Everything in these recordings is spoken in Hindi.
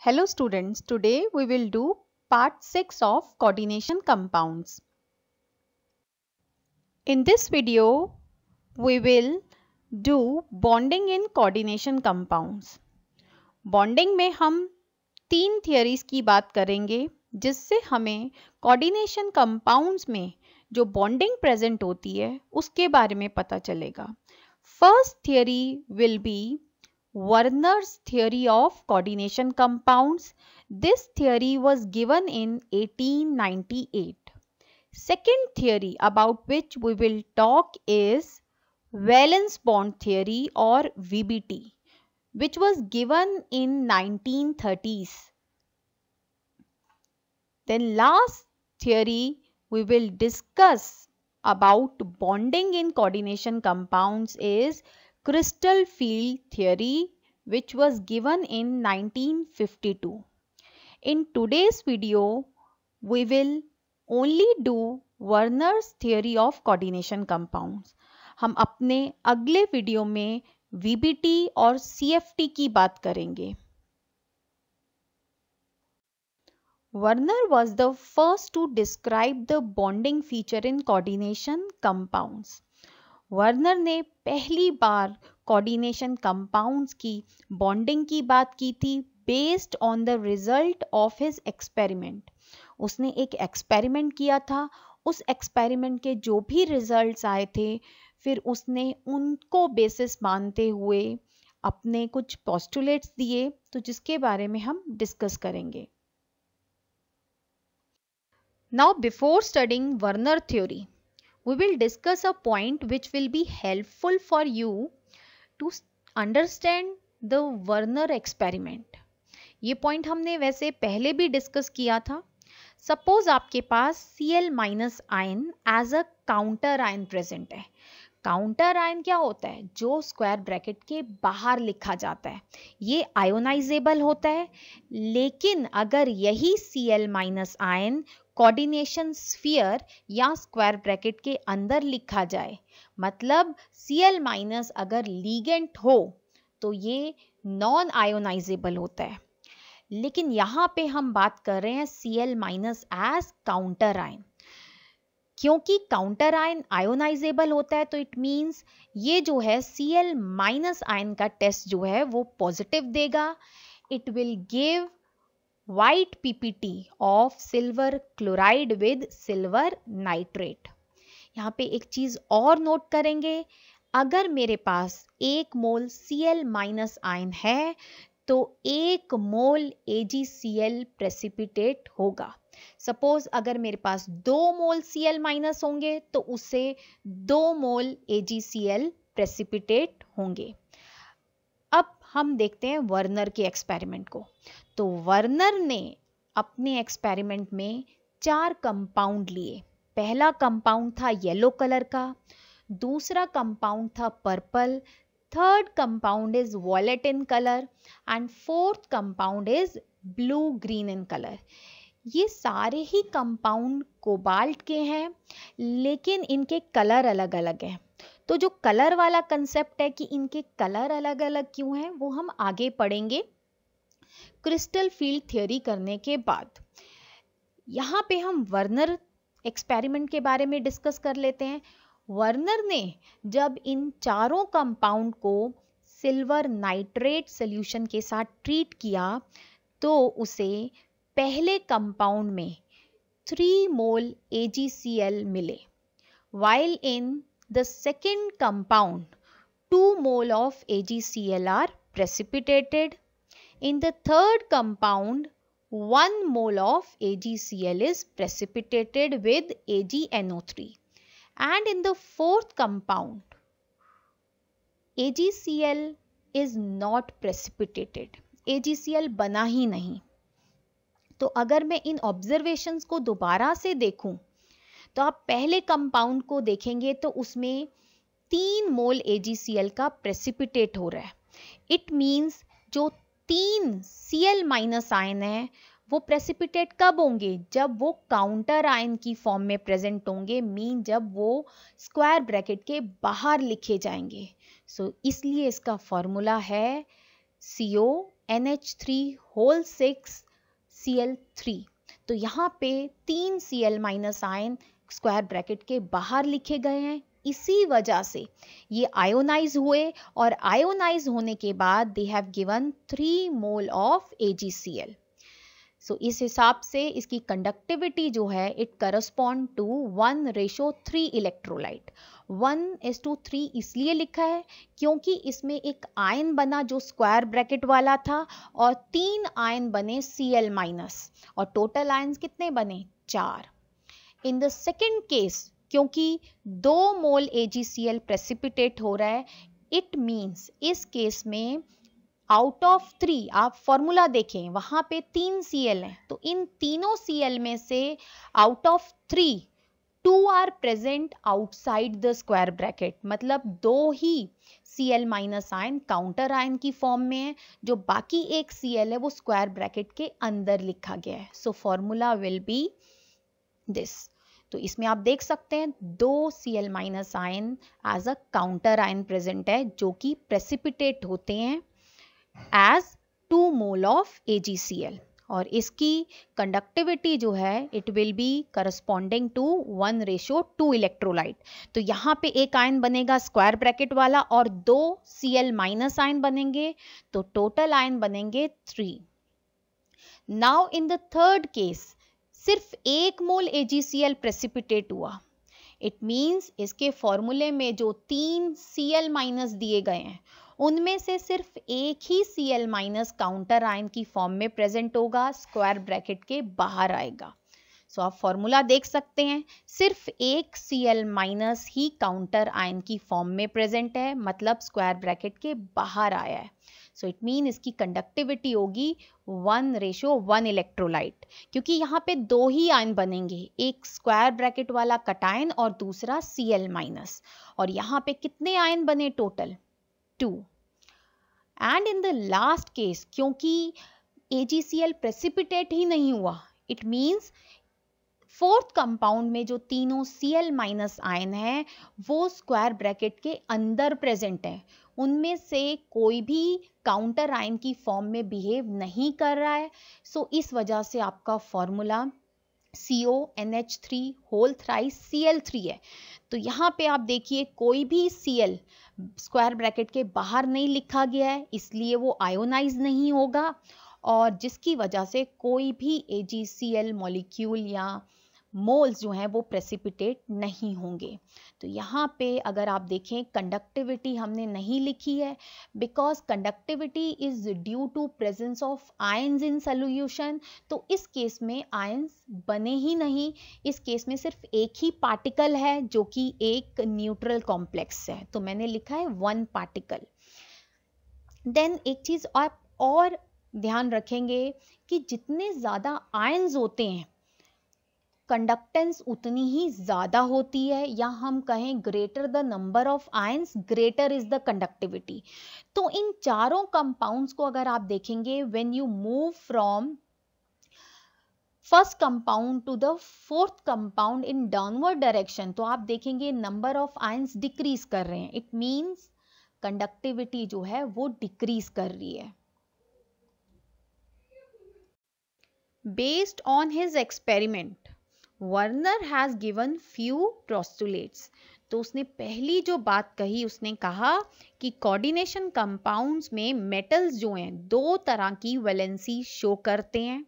Hello students, today we will do part 6 of coordination compounds. In this video, we will do bonding in coordination compounds. Bonding में हम तीन theories की बात करेंगे जिससे हमें coordination compounds में जो bonding present होती है उसके बारे में पता चलेगा. First theory will be Werner's theory of coordination compounds. This theory was given in 1898. Second theory about which we will talk is valence bond theory or VBT which was given in 1930s. Then last theory we will discuss about bonding in coordination compounds is crystal field theory which was given in 1952. In today's video, we will only do Werner's theory of coordination compounds हम अपने अगले वीडियो में वीबीटी और सीएफटी की बात करेंगे Werner was the first to describe the bonding feature in coordination compounds. Werner ने पहली बार कोऑर्डिनेशन कंपाउंड्स की बॉन्डिंग की बात की थी based on the result of his experiment उसने एक एक्सपेरिमेंट किया था उस एक्सपेरिमेंट के जो भी रिजल्ट्स आए थे फिर उसने उनको बेसिस मानते हुए अपने कुछ पॉस्टुलेट्स दिए तो जिसके बारे में हम डिस्कस करेंगे now before studying Werner theory we will discuss a point which will be helpful for you to understand the Werner experiment. ये पॉइंट हमने वैसे पहले भी डिस्कस किया था सपोज आपके पास Cl- L minus ion as a counter ion present है काउंटर आयन क्या होता है जो स्क्वायर ब्रैकेट के बाहर लिखा जाता है ये आयोनाइजेबल होता है लेकिन अगर यही C L minus ion coordination sphere या स्क्वायर ब्रैकेट के अंदर लिखा जाए मतलब सी एल माइनस अगर लीगेंट हो तो ये नॉन आयोनाइजेबल होता है लेकिन यहाँ पे हम बात कर रहे हैं C L minus as counter ion क्योंकि काउंटर आयन आयोनाइजेबल होता है तो इट मीन्स ये जो है सी एल माइनस आयन का टेस्ट जो है वो पॉजिटिव देगा it will give white PPT of silver chloride with silver nitrate यहाँ पे एक चीज और नोट करेंगे अगर मेरे पास एक mole C L minus ion है तो एक mole A G C L precipitate होगा सपोज अगर मेरे पास दो मोल सी एल माइनस होंगे तो उससे दो मोल A G C L precipitate होंगे अब हम देखते हैं वर्नर के एक्सपेरिमेंट को तो वर्नर ने अपने एक्सपेरिमेंट में चार कंपाउंड लिए पहला कंपाउंड था येलो कलर का दूसरा कंपाउंड था purple third compound is violet in colour and fourth compound is blue green in colour ये सारे ही कंपाउंड कोबाल्ट के हैं लेकिन इनके कलर अलग अलग हैं तो जो कलर वाला कंसेप्ट है कि इनके कलर अलग अलग क्यों हैं वो हम आगे पढ़ेंगे क्रिस्टल फील्ड थ्योरी करने के बाद यहाँ पे हम वर्नर एक्सपेरिमेंट के बारे में डिस्कस कर लेते हैं वर्नर ने जब इन चारों कंपाउंड को सिल्वर नाइट्रेट सॉल्यूशन के साथ ट्रीट किया तो उसे पहले कंपाउंड में three mole A G C L मिले while in the second compound two mole of A G C L are precipitated in the third compound one mole of A G C L is precipitated with A G N O three and in the fourth compound A G C L is not precipitated A G C L बना ही नहीं तो अगर मैं इन ऑब्जर्वेशंस को दोबारा से देखूं तो आप पहले कंपाउंड को देखेंगे तो उसमें तीन मोल ए का प्रेसिपिटेट हो रहा है इट मीन्स जो तीन सी एल माइनस आयन है वो प्रेसिपिटेट कब होंगे जब वो काउंटर आयन की फॉर्म में प्रेजेंट होंगे मीन जब वो स्क्वायर ब्रैकेट के बाहर लिखे जाएंगे सो so, इसलिए इसका फॉर्मूला है C O N H three whole six C L three तो यहाँ पे तीन C L minus ion square bracket के बाहर लिखे गए हैं इसी वजह से ये आयोनाइज हुए और आयोनाइज होने के बाद they have given three mole of A G C L so so, इस हिसाब से इसकी कंडक्टिविटी जो है it correspond to one ratio three electrolyte one is to three इसलिए लिखा है क्योंकि इसमें एक आयन बना जो स्क्वायर ब्रैकेट वाला था और तीन आयन बने सी एल माइनस और टोटल आयन कितने बने चार इन द सेकेंड केस क्योंकि दो मोल A G C L precipitate हो रहा है इट मीन्स इस केस में आउट ऑफ थ्री आप फॉर्मूला देखें वहां पे तीन सी एल हैं तो इन तीनों सी एल में से out of three two are present outside the square bracket मतलब दो ही C L minus ion counter ion की फॉर्म में है जो बाकी एक सी एल है वो स्क्वायर ब्रैकेट के अंदर लिखा गया है so formula will be this तो इसमें आप देख सकते हैं दो C L minus ion as a counter ion present है जो कि प्रेसिपिटेट होते हैं as two mole of AgCl और इसकी कंडक्टिविटी जो है it will be corresponding to one ratio two electrolyte तो यहाँ पे एक आयन बनेगा स्क्वायर ब्रैकेट वाला और दो सी एल माइनस आयन बनेंगे तो टोटल आयन बनेंगे three now in the third case सिर्फ एक मोल एजीसीएल प्रेसिपिटेट हुआ इट मीन्स इसके फॉर्मूले में जो तीन सी एल माइनस दिए गए हैं उनमें से सिर्फ एक ही C L minus counter ion की फॉर्म में प्रेजेंट होगा स्क्वायर ब्रैकेट के बाहर आएगा सो so, आप फॉर्मूला देख सकते हैं सिर्फ एक सी एल माइनस ही काउंटर आयन की फॉर्म में प्रेजेंट है मतलब स्क्वायर ब्रैकेट के बाहर आया है सो इट मीन इसकी कंडक्टिविटी होगी वन रेशो वन इलेक्ट्रोलाइट क्योंकि यहाँ पे दो ही आयन बनेंगे एक स्क्वायर ब्रैकेट वाला कटायन और दूसरा सी एल माइनस और यहाँ पे कितने आयन बने total two and in the last case क्योंकि A G C L precipitate ही नहीं हुआ इट मीन्स फोर्थ कंपाउंड में जो तीनों सी एल माइनस आयन है वो स्क्वायर ब्रैकेट के अंदर प्रेजेंट है उनमें से कोई भी काउंटर आयन की फॉर्म में बिहेव नहीं कर रहा है सो so इस वजह से आपका formula C O N H three whole thrice C L three है तो यहाँ पे आप देखिए कोई भी सी एल स्क्वायर ब्रैकेट के बाहर नहीं लिखा गया है इसलिए वो आयोनाइज नहीं होगा और जिसकी वजह से कोई भी A G C L molecule या मोल्स जो हैं वो प्रेसिपिटेट नहीं होंगे तो यहाँ पे अगर आप देखें कंडक्टिविटी हमने नहीं लिखी है because conductivity is due to presence of ions in solution तो इस केस में आयन्स बने ही नहीं इस केस में सिर्फ एक ही पार्टिकल है जो कि एक न्यूट्रल कॉम्प्लेक्स है तो मैंने लिखा है वन पार्टिकल देन एक चीज़ आप और ध्यान रखेंगे कि जितने ज़्यादा आयन्स होते हैं कंडक्टेंस उतनी ही ज़्यादा होती है या हम कहें greater the number of ions greater is the conductivity तो इन चारों कंपाउंड्स को अगर आप देखेंगे when you move from first compound to the fourth compound in downward direction तो आप देखेंगे नंबर ऑफ आयंस डिक्रीज कर रहे हैं इट मीन्स कंडक्टिविटी जो है वो डिक्रीज कर रही है based on his experiment Werner has given few postulates तो उसने पहली जो बात कही उसने कहा कि कोऑर्डिनेशन कंपाउंड्स में मेटल्स जो हैं दो तरह की वैलेंसी शो करते हैं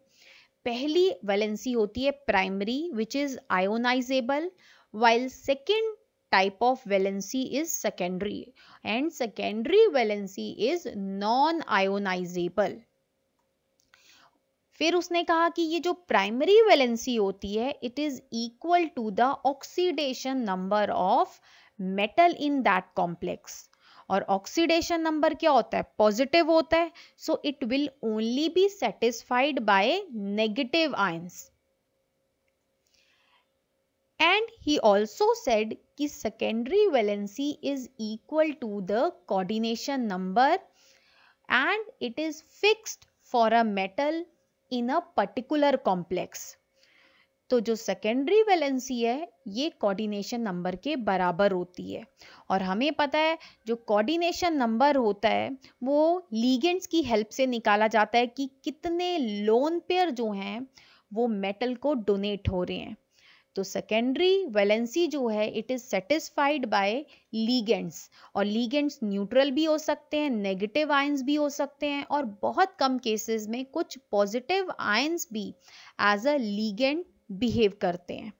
पहली वैलेंसी होती है primary which is ionisable while second type of valency is secondary and secondary valency is non ionisable फिर उसने कहा कि ये जो प्राइमरी वैलेंसी होती है it is equal to the oxidation number of metal in that complex और ऑक्सीडेशन नंबर क्या होता है पॉजिटिव होता है so it will only be satisfied by negative ions and he also said कि secondary valency is equal to the coordination number and it is fixed for a metal in a particular complex तो जो सेकेंडरी वैलेंसी है ये कोऑर्डिनेशन नंबर के बराबर होती है और हमें पता है जो कोऑर्डिनेशन नंबर होता है वो लीगेंट्स की हेल्प से निकाला जाता है कि कितने लोन पेयर जो हैं वो मेटल को डोनेट हो रहे हैं तो सेकेंडरी वैलेंसी जो है it is satisfied by ligands और लीगेंट्स न्यूट्रल भी हो सकते हैं नेगेटिव आयंस भी हो सकते हैं और बहुत कम केसेस में कुछ पॉजिटिव आयंस भी एज अ लीगेंट बिहेव करते हैं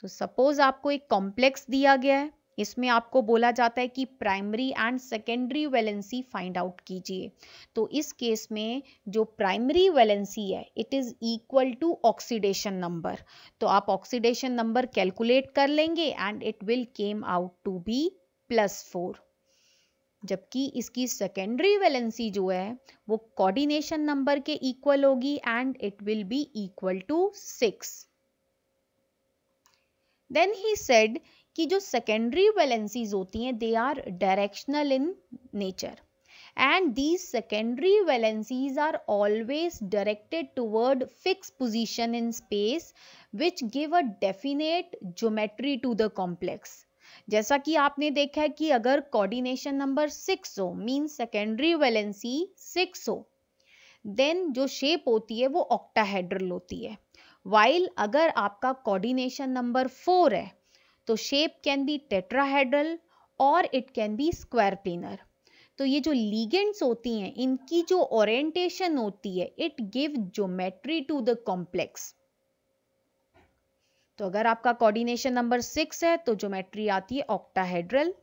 तो सपोज आपको एक कॉम्प्लेक्स दिया गया है इसमें आपको बोला जाता है कि primary and secondary valency find out कीजिए तो इस केस में जो प्राइमरी वैलेंसी है it is equal to oxidation number तो आप ऑक्सीडेशन नंबर कैलकुलेट कर लेंगे and it will came out to be plus four जबकि इसकी सेकेंडरी वैलेंसी जो है वो कोऑर्डिनेशन नंबर के इक्वल होगी and it will be equal to six then he said कि जो सेकेंडरी वैलेंसीज होती हैं they are directional in nature and these secondary valencies are always directed toward fix position in space which give a definite geometry to the complex जैसा कि आपने देखा है कि अगर कोऑर्डिनेशन नंबर सिक्स हो मीन सेकेंडरी वैलेंसी सिक्स हो देन जो शेप होती है वो ऑक्टाहेड्रल होती है वाइल अगर आपका कोऑर्डिनेशन नंबर फोर है तो शेप कैन बी टेट्राहेड्रल और it can be square planar तो ये जो लीगेंड्स होती हैं इनकी जो ओरिएंटेशन होती है it give geometry to the complex तो अगर आपका कोऑर्डिनेशन नंबर सिक्स है तो ज्योमेट्री आती है octahedral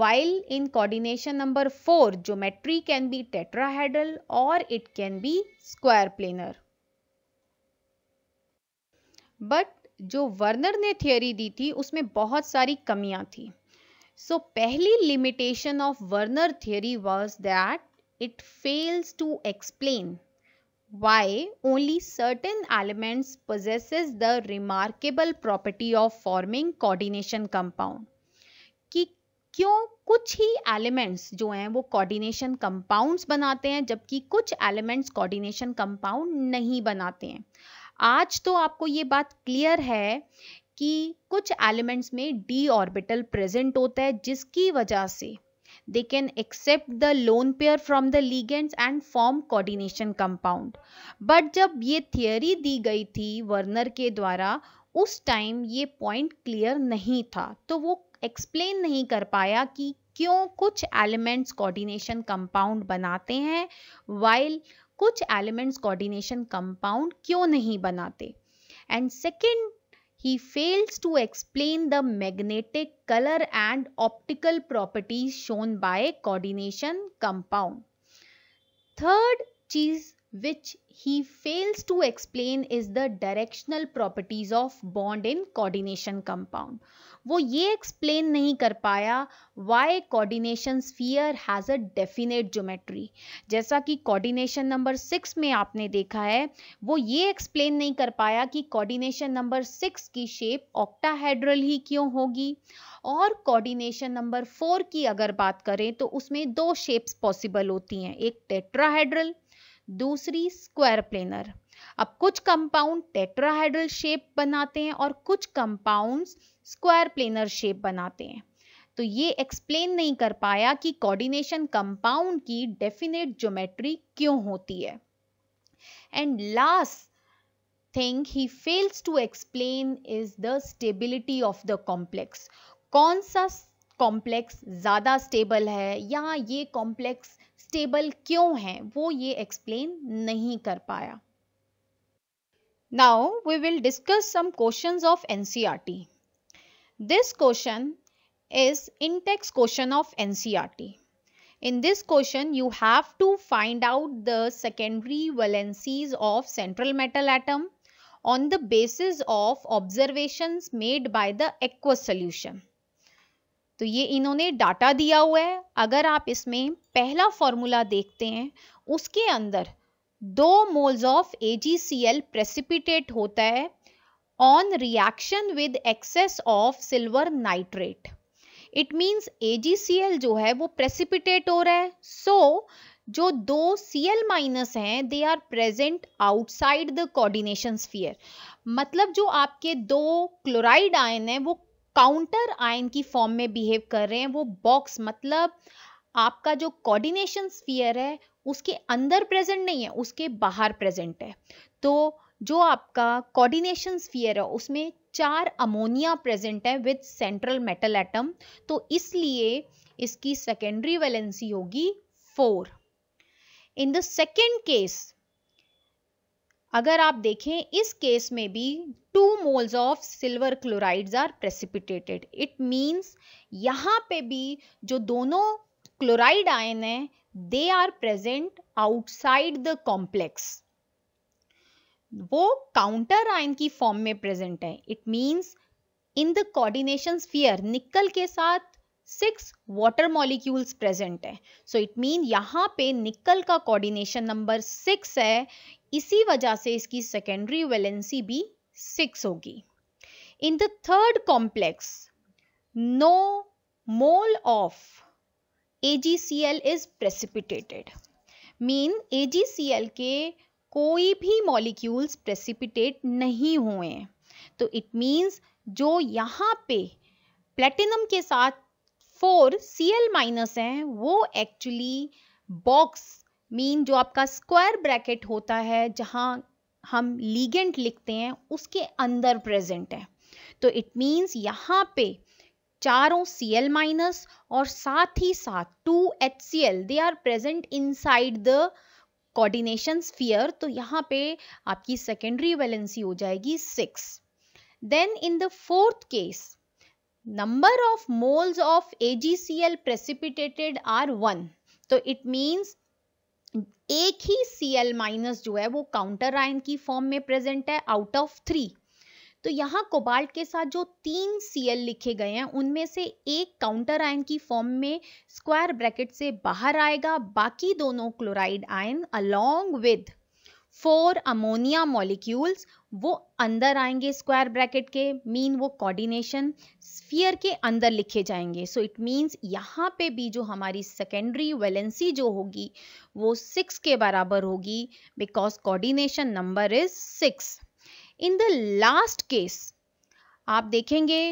while in coordination number four geometry can be tetrahedral और it can be square planar but जो वर्नर ने थियोरी दी थी उसमें बहुत सारी कमियां थी सो so, पहली limitation of Werner theory was that it fails to explain why only certain elements possesses the remarkable property of forming coordination compound कि क्यों कुछ ही एलिमेंट्स जो हैं वो कोऑर्डिनेशन कंपाउंड्स बनाते हैं जबकि कुछ एलिमेंट्स कोऑर्डिनेशन कंपाउंड नहीं बनाते हैं आज तो आपको ये बात क्लियर है कि कुछ एलिमेंट्स में डी ऑर्बिटल प्रेजेंट होता है जिसकी वजह से they can accept the lone pair from the ligands and form coordination compound but जब ये थियरी दी गई थी वर्नर के द्वारा उस टाइम ये पॉइंट क्लियर नहीं था तो वो एक्सप्लेन नहीं कर पाया कि क्यों कुछ एलिमेंट्स कोऑर्डिनेशन कंपाउंड बनाते हैं वाइल कुछ एलिमेंट्स कोऑर्डिनेशन कंपाउंड क्यों नहीं बनाते and second he fails to explain the magnetic colour and optical properties shown by coordination compound third चीज़ which he fails to explain is the directional properties of bond in coordination compound. wo ye explain nahi kar paya why coordination sphere has a definite geometry. jaisa ki coordination number 6 mein aapne dekha hai wo ye explain nahi kar paya ki coordination number 6 ki shape octahedral hi kyon hogi और कोऑर्डिनेशन नंबर फोर की अगर बात करें तो उसमें दो शेप्स पॉसिबल होती हैं एक टेट्राहेड्रल दूसरी स्क्वायर प्लेनर अब कुछ कंपाउंड टेट्राहेड्रल शेप बनाते हैं और कुछ कंपाउंड्स स्क्वायर प्लेनर शेप बनाते हैं तो ये एक्सप्लेन नहीं कर पाया कि कोऑर्डिनेशन कंपाउंड की डेफिनेट ज्योमेट्री क्यों होती है and last thing he fails to explain is the stability of the complex कौन सा कॉम्प्लेक्स ज़्यादा स्टेबल है या ये कॉम्प्लेक्स स्टेबल क्यों हैं वो ये एक्सप्लेन नहीं कर पाया Now we will discuss some questions of NCRT. This question is in-text question of NCRT. In this question, you have to find out the secondary valencies of central metal atom on the basis of observations made by the aqueous solution. तो ये इन्होंने डाटा दिया हुआ है अगर आप इसमें पहला फॉर्मूला देखते हैं उसके अंदर दो मोल्स ऑफ एजीसीएल प्रेसिपिटेट होता है on reaction with excess of silver nitrate it means AgCl जो है वो प्रेसिपिटेट हो रहा है सो so, जो दो सी एल माइनस हैं they are present outside the coordination sphere मतलब जो आपके दो क्लोराइड आयन हैं वो काउंटर आयन की फॉर्म में बिहेव कर रहे हैं वो बॉक्स मतलब आपका जो कोऑर्डिनेशन स्फीयर है उसके अंदर प्रेजेंट नहीं है उसके बाहर प्रेजेंट है तो जो आपका कोऑर्डिनेशन स्फीयर है उसमें चार अमोनिया प्रेजेंट है विद सेंट्रल मेटल एटम तो इसलिए इसकी सेकेंडरी वैलेंसी होगी four in the second case अगर आप देखें इस केस में भी two moles of silver chlorides are precipitated it means यहाँ पे भी जो दोनों क्लोराइड आयन हैं they are present outside the complex वो काउंटर आयन की फॉर्म में प्रेजेंट है it means in the coordination sphere nickel के साथ सिक्स वाटर मॉलिक्यूल्स प्रेजेंट है सो इट मीन यहाँ पे निकल का कोऑर्डिनेशन नंबर सिक्स है इसी वजह से इसकी सेकेंडरी वैलेंसी भी सिक्स होगी in the third complex no mole of A G C L is precipitated mean A G C L के कोई भी मॉलिक्यूल्स प्रेसिपिटेट नहीं हुए हैं तो इट मीन्स जो यहाँ पे प्लेटिनम के साथ फोर सी एल माइनस हैं वो एक्चुअली बॉक्स मीन जो आपका स्क्वायर ब्रैकेट होता है जहाँ हम लीगेंट लिखते हैं उसके अंदर प्रेजेंट है तो इट मीन्स यहाँ पे चारों सी एल माइनस और साथ ही साथ two H C L they are present inside the coordination sphere तो यहाँ पे आपकी सेकेंडरी वैलेंसी हो जाएगी six then in the fourth case number of moles of A G C L precipitated are one तो इट मीन्स एक ही सी एल माइनस जो है वो काउंटर आयन की फॉर्म में प्रेजेंट है आउट ऑफ थ्री तो यहाँ कोबाल्ट के साथ जो तीन सी एल लिखे गए हैं उनमें से एक काउंटर आयन की फॉर्म में स्क्वायर ब्रैकेट से बाहर आएगा बाकी दोनों chloride ion along with four ammonia molecules वो अंदर आएंगे स्क्वायर ब्रैकेट के मीन वो कोऑर्डिनेशन स्फीयर के अंदर लिखे जाएंगे सो इट मींस यहाँ पे भी जो हमारी सेकेंडरी वैलेंसी जो होगी वो सिक्स के बराबर होगी because coordination number is six in the last case आप देखेंगे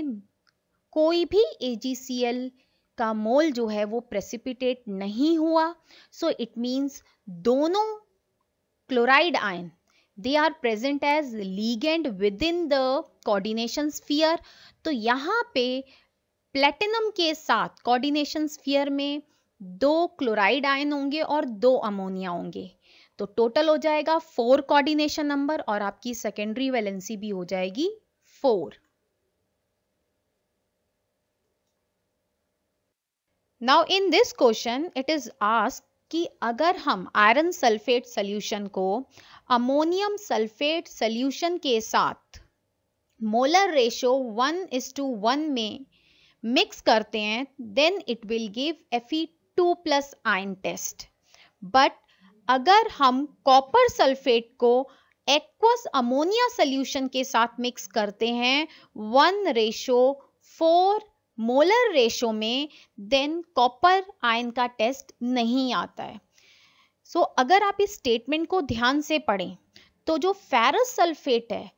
कोई भी एजीसीएल का मोल जो है वो प्रेसिपिटेट नहीं हुआ सो इट मीन्स दोनों chloride ion they are present as ligand with in the coordination sphere तो यहाँ पे प्लेटिनम के साथ कोऑर्डिनेशन स्फीयर में दो क्लोराइड आयन होंगे और दो अमोनिया होंगे तो टोटल हो जाएगा फोर कोऑर्डिनेशन नंबर और आपकी सेकेंडरी वैलेंसी भी हो जाएगी four now in this question it is ask कि अगर हम आयरन सल्फेट सॉल्यूशन को अमोनियम सल्फेट सॉल्यूशन के साथ molar ratio one is to one में मिक्स करते हैं then it will give F two plus ion test but अगर हम कॉपर सल्फेट को एक्वस अमोनिया सॉल्यूशन के साथ मिक्स करते हैं one ratio four molar ratio में देन कॉपर आयन का टेस्ट नहीं आता है सो so, अगर आप इस स्टेटमेंट को ध्यान से पढ़ें तो जो फेरस सल्फेट है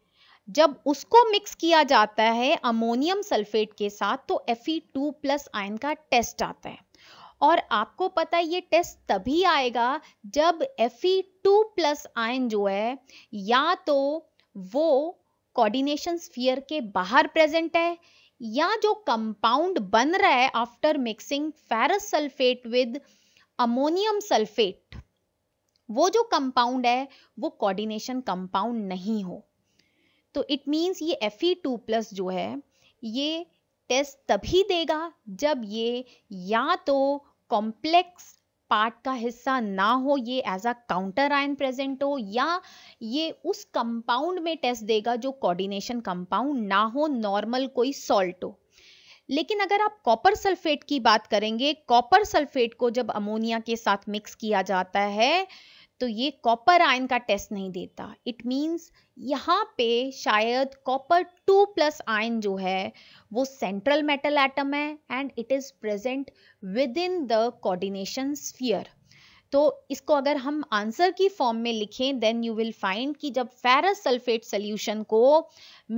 जब उसको मिक्स किया जाता है अमोनियम सल्फेट के साथ तो F E two plus ion का टेस्ट आता है और आपको पता है ये टेस्ट तभी आएगा जब F E two plus ion जो है या तो वो कोऑर्डिनेशन स्फीयर के बाहर प्रेजेंट है या जो कंपाउंड बन रहा है after mixing ferrous sulphate with ammonium sulphate वो जो कंपाउंड है वो कोऑर्डिनेशन कंपाउंड नहीं हो तो इट मींस ये एफ टू प्लस जो है ये टेस्ट तभी देगा जब ये या तो कॉम्प्लेक्स पार्ट का हिस्सा ना हो ये as a counter ion present हो या ये उस कंपाउंड में टेस्ट देगा जो कोऑर्डिनेशन कंपाउंड ना हो नॉर्मल कोई सॉल्ट हो लेकिन अगर आप कॉपर सल्फेट की बात करेंगे कॉपर सल्फेट को जब अमोनिया के साथ मिक्स किया जाता है तो ये कॉपर आयन का टेस्ट नहीं देता इट मीन्स यहाँ पे शायद कॉपर टू प्लस आयन जो है वो सेंट्रल मेटल एटम है and it is present with in the coordination sphere तो इसको अगर हम आंसर की फॉर्म में लिखें देन यू विल फाइंड कि जब फेरस सल्फेट सल्यूशन को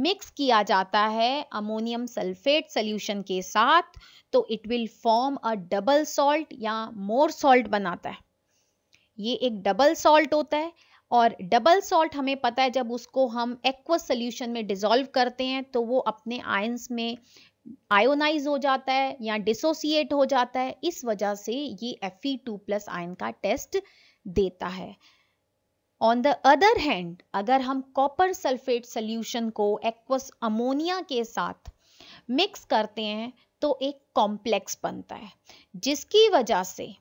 मिक्स किया जाता है अमोनियम सल्फेट सल्यूशन के साथ तो it will form a double salt या मोर सॉल्ट बनाता है ये एक डबल सॉल्ट होता है और डबल सॉल्ट हमें पता है जब उसको हम एक्वस सोल्यूशन में डिजोल्व करते हैं तो वो अपने आयंस में आयोनाइज हो जाता है या डिसोसिएट हो जाता है इस वजह से ये एफ टू प्लस आयन का टेस्ट देता है ऑन द अदर हैंड अगर हम कॉपर सल्फेट सोल्यूशन को एक्वस अमोनिया के साथ मिक्स करते हैं तो एक कॉम्प्लेक्स बनता है जिसकी वजह से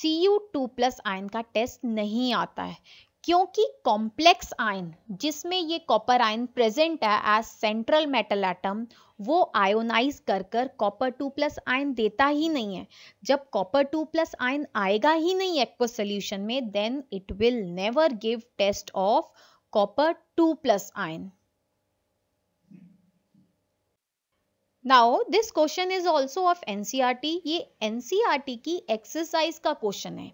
C U two plus ion का टेस्ट नहीं आता है क्योंकि कॉम्प्लेक्स आयन जिसमें ये कॉपर आयन प्रेजेंट है एज सेंट्रल मेटल एटम वो आयोनाइज कर कर कॉपर टू प्लस आयन देता ही नहीं है जब कॉपर टू प्लस आयन आएगा ही नहीं एक्व सोल्यूशन में then it will never give test of copper two plus ion now this question is also of NCERT ये एनसीआरटी e की एक्सरसाइज का क्वेश्चन है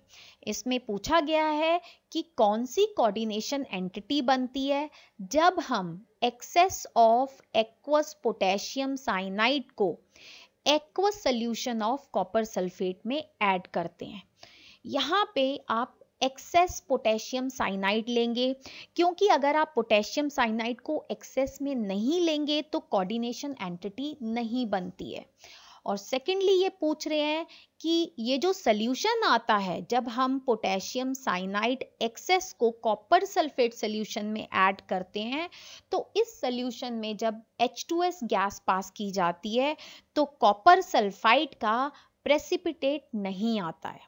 इसमें पूछा गया है कि कौन सी कोऑर्डिनेशन एंटिटी बनती है जब हम excess of aqueous potassium cyanide को aqueous solution of copper sulphate में ऐड करते हैं यहाँ पे आप एक्सेस पोटेशियम साइनाइड लेंगे क्योंकि अगर आप पोटेशियम साइनाइड को एक्सेस में नहीं लेंगे तो कोऑर्डिनेशन एंटिटी नहीं बनती है और सेकेंडली ये पूछ रहे हैं कि ये जो सल्यूशन आता है जब हम पोटेशियम साइनाइड एक्सेस को कॉपर सल्फेट सल्यूशन में ऐड करते हैं तो इस सल्यूशन में जब H2S गैस पास की जाती है तो कॉपर सल्फाइड का प्रेसिपिटेट नहीं आता है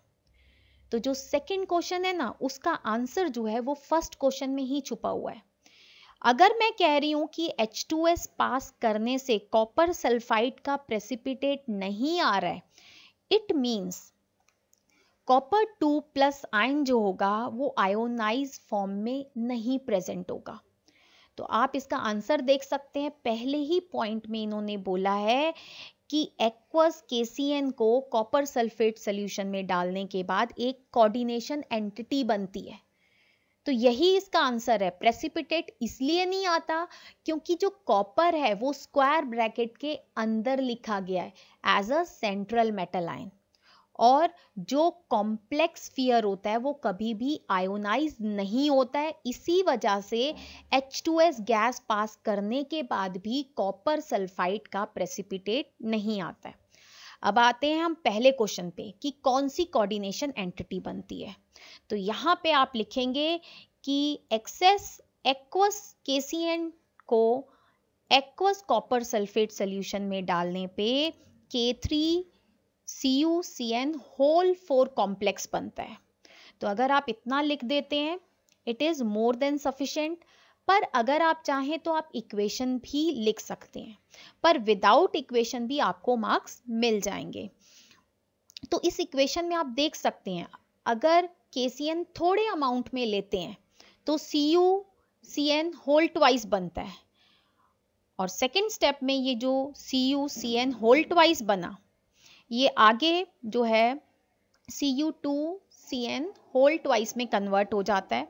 तो जो सेकंड क्वेश्चन है ना उसका आंसर जो है वो फर्स्ट क्वेश्चन में ही छुपा हुआ है अगर मैं कह रही हूँ कि H2S पास करने से कॉपर सल्फाइड का प्रेसिपिटेट नहीं आ रहा है it means copper two plus ion जो होगा वो आयोनाइज फॉर्म में नहीं प्रेजेंट होगा तो आप इसका आंसर देख सकते हैं पहले ही पॉइंट में इन्होंने बोला है कि एक्वस केसीएन को कॉपर सल्फेट सोल्यूशन में डालने के बाद एक कोऑर्डिनेशन एंटिटी बनती है तो यही इसका आंसर है प्रेसिपिटेट इसलिए नहीं आता क्योंकि जो कॉपर है वो स्क्वायर ब्रैकेट के अंदर लिखा गया है as a central metal ion और जो कॉम्प्लेक्स फियर होता है वो कभी भी आयोनाइज नहीं होता है इसी वजह से H2S गैस पास करने के बाद भी कॉपर सल्फाइड का प्रेसिपिटेट नहीं आता है अब आते हैं हम पहले क्वेश्चन पे कि कौन सी कोऑर्डिनेशन एंटिटी बनती है तो यहाँ पे आप लिखेंगे कि एक्सेस एक्वस केसीएन को एक्वस कॉपर सल्फेट सोल्यूशन में डालने पे K three C U C N whole four complex बनता है तो अगर आप इतना लिख देते हैं it is more than sufficient पर अगर आप चाहें तो आप इक्वेशन भी लिख सकते हैं पर विदाउट इक्वेशन भी आपको मार्क्स मिल जाएंगे तो इस इक्वेशन में आप देख सकते हैं अगर एन थोड़े अमाउंट में लेते हैं तो C U C N whole twice बनता है और सेकेंड स्टेप में ये जो C U C N whole twice बना ये आगे जो है C U two C N whole twice में कन्वर्ट हो जाता है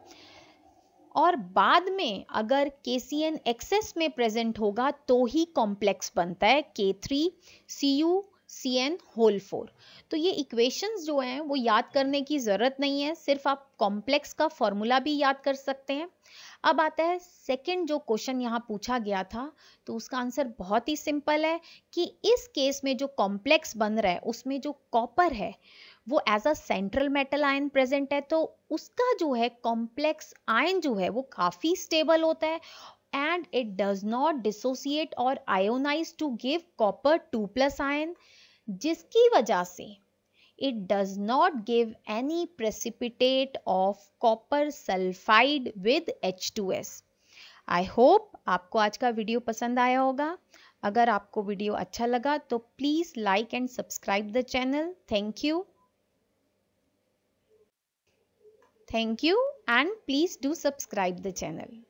और बाद में अगर के सी एन एक्सेस में प्रेजेंट होगा तो ही कॉम्प्लेक्स बनता है K three C U C N whole four तो ये इक्वेशंस जो हैं वो याद करने की ज़रूरत नहीं है सिर्फ आप कॉम्प्लेक्स का फॉर्मूला भी याद कर सकते हैं अब आता है सेकंड जो क्वेश्चन यहाँ पूछा गया था तो उसका आंसर बहुत ही सिंपल है कि इस केस में जो कॉम्प्लेक्स बन रहा है उसमें जो कॉपर है वो as a central metal ion present है तो उसका जो है कॉम्प्लेक्स आयन जो है वो काफ़ी स्टेबल होता है and it does not dissociate और ionise to give copper two plus ion जिसकी वजह से it does not give any precipitate of copper sulphide with H two S I hope आपको आज का वीडियो पसंद आया होगा अगर आपको वीडियो अच्छा लगा तो please like and subscribe the channel thank you thank you and please do subscribe the channel